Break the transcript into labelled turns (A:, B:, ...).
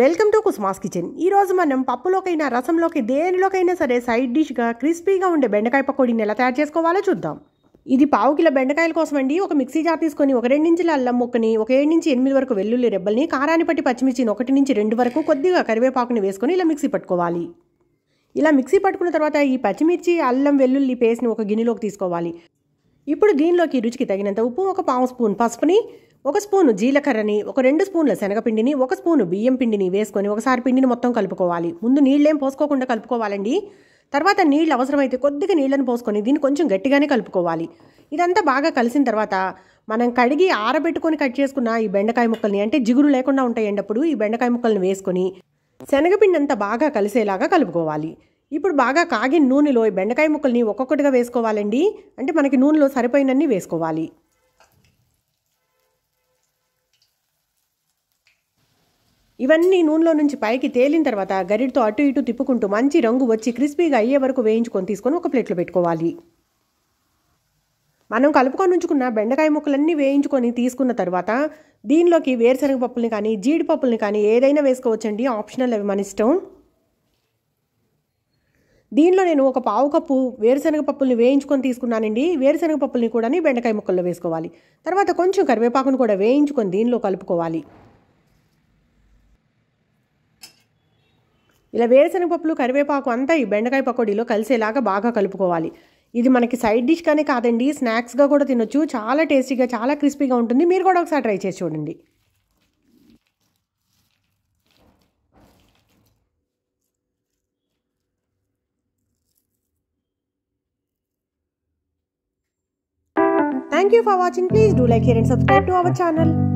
A: Welcome to కుస్మాస్ kitchen ఈరోజు మనం పప్పులోకైనా రసంలోకి దేనిలోకైనా సరే సైడ్ డిష్గా క్రిస్పీగా ఉండే బెండకాయ పకోడీని ఎలా తయారు చేసుకోవాలో చూద్దాం ఇది పావు కిలో బెండకాయల కోసం అండి ఒక మిక్సీ జార్ తీసుకొని ఒక రెండు నుంచి అల్లం ముక్కని ఒక ఏడు నుంచి ఎనిమిది వరకు వెల్లుల్లి రెబ్బల్ని కారాన్ని పట్టి పచ్చిమిర్చిని ఒకటి నుంచి రెండు వరకు కొద్దిగా కరివేపాకుని వేసుకొని ఇలా మిక్సీ పట్టుకోవాలి ఇలా మిక్సీ పట్టుకున్న తర్వాత ఈ పచ్చిమిర్చి అల్లం వెల్లుల్లి పేస్ట్ని ఒక గిన్నెలోకి తీసుకోవాలి ఇప్పుడు దీనిలోకి రుచికి తగినంత ఉప్పు ఒక పావు స్పూన్ పసుపుని ఒక స్పూను జీలకర్రని ఒక రెండు స్పూన్ల శనగపిండిని ఒక స్పూను బియ్యం పిండిని వేసుకొని ఒకసారి పిండిని మొత్తం కలుపుకోవాలి ముందు నీళ్ళేం పోసుకోకుండా కలుపుకోవాలండి తర్వాత నీళ్ళు అవసరమైతే కొద్దిగా నీళ్ళని పోసుకొని దీన్ని కొంచెం గట్టిగానే కలుపుకోవాలి ఇదంతా బాగా కలిసిన తర్వాత మనం కడిగి ఆరబెట్టుకొని కట్ చేసుకున్న ఈ బెండకాయ ముక్కల్ని అంటే జిగురు లేకుండా ఉంటాయి అప్పుడు ఈ బెండకాయ ముక్కల్ని వేసుకొని శనగపిండి అంతా బాగా కలిసేలాగా కలుపుకోవాలి ఇప్పుడు బాగా కాగిన నూనెలో బెండకాయ ముక్కల్ని ఒక్కొక్కటిగా వేసుకోవాలండి అంటే మనకి నూనెలో సరిపోయినన్ని వేసుకోవాలి ఇవన్నీ నూనెలో నుంచి పైకి తేలిన తర్వాత గరిడితో అటు ఇటు తిప్పుకుంటూ మంచి రంగు వచ్చి క్రిస్పీగా అయ్యే వరకు వేయించుకొని తీసుకొని ఒక ప్లేట్లో పెట్టుకోవాలి మనం కలుపుకొని ఉంచుకున్న బెండకాయ ముక్కలన్నీ వేయించుకొని తీసుకున్న తర్వాత దీనిలోకి వేరుశనగ పప్పుల్ని కానీ జీడిపప్పుల్ని కానీ ఏదైనా వేసుకోవచ్చండి ఆప్షనల్ అవి మన ఇష్టం దీనిలో నేను ఒక పావు కప్పు వేరుశనగ పప్పుల్ని వేయించుకొని తీసుకున్నానండి వేరుశనగ పప్పుల్ని కూడా బెండకాయ ముక్కల్లో వేసుకోవాలి తర్వాత కొంచెం కరివేపాకును కూడా వేయించుకొని దీనిలో కలుపుకోవాలి ఇలా వేరుశనగ పప్పులు కరివేపాకు అంతా ఈ బెండకాయ పకోడీలో కలిసేలాగా బాగా కలుపుకోవాలి ఇది మనకి సైడ్ డిష్గానే కాదండి స్నాక్స్గా కూడా తినొచ్చు చాలా టేస్టీగా చాలా క్రిస్పీగా ఉంటుంది మీరు కూడా ఒకసారి ట్రై చేసి చూడండి Thank you for watching. Please do like, share and subscribe to our channel.